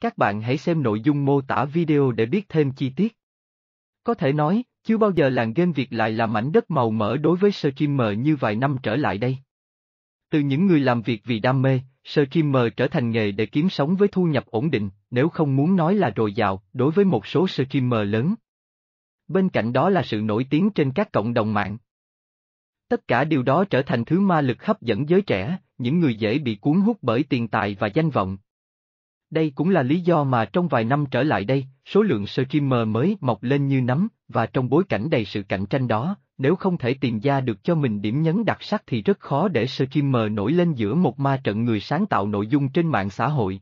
Các bạn hãy xem nội dung mô tả video để biết thêm chi tiết. Có thể nói, chưa bao giờ làng game Việt lại là mảnh đất màu mỡ đối với streamer như vài năm trở lại đây. Từ những người làm việc vì đam mê, streamer trở thành nghề để kiếm sống với thu nhập ổn định, nếu không muốn nói là rồi giàu đối với một số streamer lớn. Bên cạnh đó là sự nổi tiếng trên các cộng đồng mạng. Tất cả điều đó trở thành thứ ma lực hấp dẫn giới trẻ, những người dễ bị cuốn hút bởi tiền tài và danh vọng, đây cũng là lý do mà trong vài năm trở lại đây, số lượng streamer mới mọc lên như nấm, và trong bối cảnh đầy sự cạnh tranh đó, nếu không thể tìm ra được cho mình điểm nhấn đặc sắc thì rất khó để streamer nổi lên giữa một ma trận người sáng tạo nội dung trên mạng xã hội.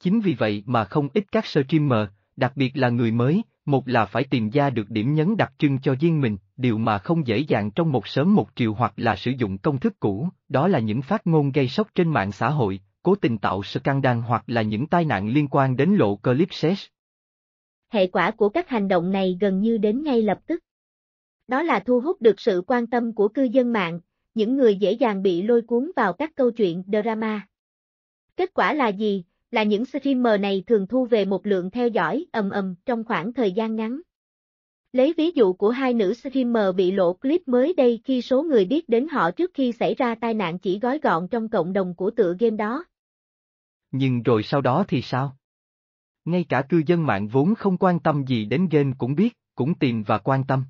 Chính vì vậy mà không ít các streamer, đặc biệt là người mới, một là phải tìm ra được điểm nhấn đặc trưng cho riêng mình, điều mà không dễ dàng trong một sớm một chiều hoặc là sử dụng công thức cũ, đó là những phát ngôn gây sốc trên mạng xã hội, cố tình tạo scandal hoặc là những tai nạn liên quan đến lộ clip sex. Hệ quả của các hành động này gần như đến ngay lập tức. Đó là thu hút được sự quan tâm của cư dân mạng, những người dễ dàng bị lôi cuốn vào các câu chuyện drama. Kết quả là gì? Là những streamer này thường thu về một lượng theo dõi ầm ầm trong khoảng thời gian ngắn. Lấy ví dụ của hai nữ streamer bị lộ clip mới đây khi số người biết đến họ trước khi xảy ra tai nạn chỉ gói gọn trong cộng đồng của tựa game đó. Nhưng rồi sau đó thì sao? Ngay cả cư dân mạng vốn không quan tâm gì đến game cũng biết, cũng tìm và quan tâm.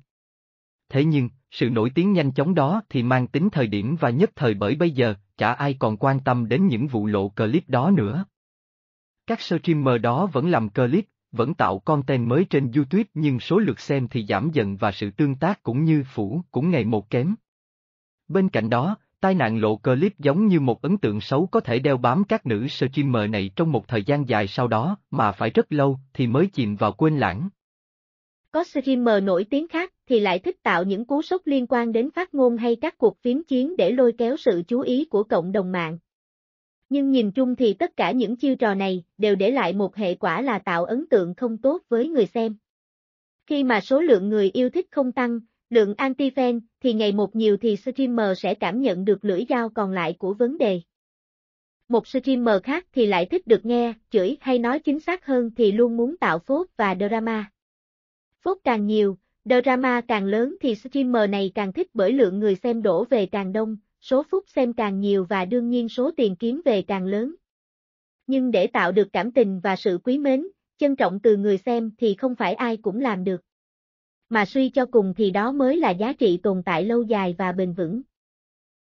Thế nhưng, sự nổi tiếng nhanh chóng đó thì mang tính thời điểm và nhất thời bởi bây giờ, chả ai còn quan tâm đến những vụ lộ clip đó nữa. Các streamer đó vẫn làm clip, vẫn tạo content mới trên YouTube nhưng số lượt xem thì giảm dần và sự tương tác cũng như phủ cũng ngày một kém. Bên cạnh đó, Tai nạn lộ clip giống như một ấn tượng xấu có thể đeo bám các nữ streamer này trong một thời gian dài sau đó mà phải rất lâu thì mới chìm vào quên lãng. Có streamer nổi tiếng khác thì lại thích tạo những cú sốc liên quan đến phát ngôn hay các cuộc phím chiến để lôi kéo sự chú ý của cộng đồng mạng. Nhưng nhìn chung thì tất cả những chiêu trò này đều để lại một hệ quả là tạo ấn tượng không tốt với người xem. Khi mà số lượng người yêu thích không tăng lượng anti-fan thì ngày một nhiều thì streamer sẽ cảm nhận được lưỡi dao còn lại của vấn đề. Một streamer khác thì lại thích được nghe, chửi hay nói chính xác hơn thì luôn muốn tạo phốt và drama. Phốt càng nhiều, drama càng lớn thì streamer này càng thích bởi lượng người xem đổ về càng đông, số phút xem càng nhiều và đương nhiên số tiền kiếm về càng lớn. Nhưng để tạo được cảm tình và sự quý mến, trân trọng từ người xem thì không phải ai cũng làm được mà suy cho cùng thì đó mới là giá trị tồn tại lâu dài và bền vững.